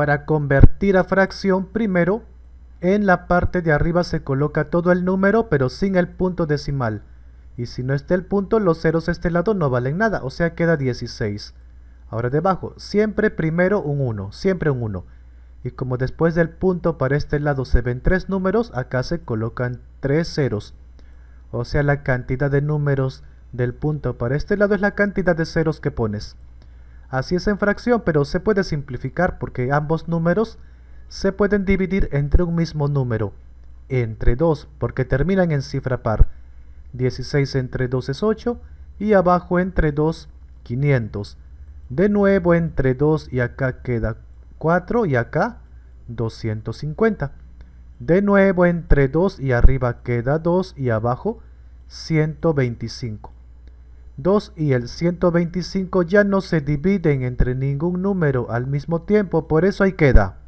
Para convertir a fracción primero, en la parte de arriba se coloca todo el número pero sin el punto decimal. Y si no está el punto, los ceros de este lado no valen nada, o sea queda 16. Ahora debajo, siempre primero un 1, siempre un 1. Y como después del punto para este lado se ven tres números, acá se colocan tres ceros. O sea la cantidad de números del punto para este lado es la cantidad de ceros que pones. Así es en fracción, pero se puede simplificar porque ambos números se pueden dividir entre un mismo número, entre 2, porque terminan en cifra par. 16 entre 2 es 8 y abajo entre 2, 500. De nuevo entre 2 y acá queda 4 y acá 250. De nuevo entre 2 y arriba queda 2 y abajo 125. 2 y el 125 ya no se dividen entre ningún número al mismo tiempo, por eso ahí queda.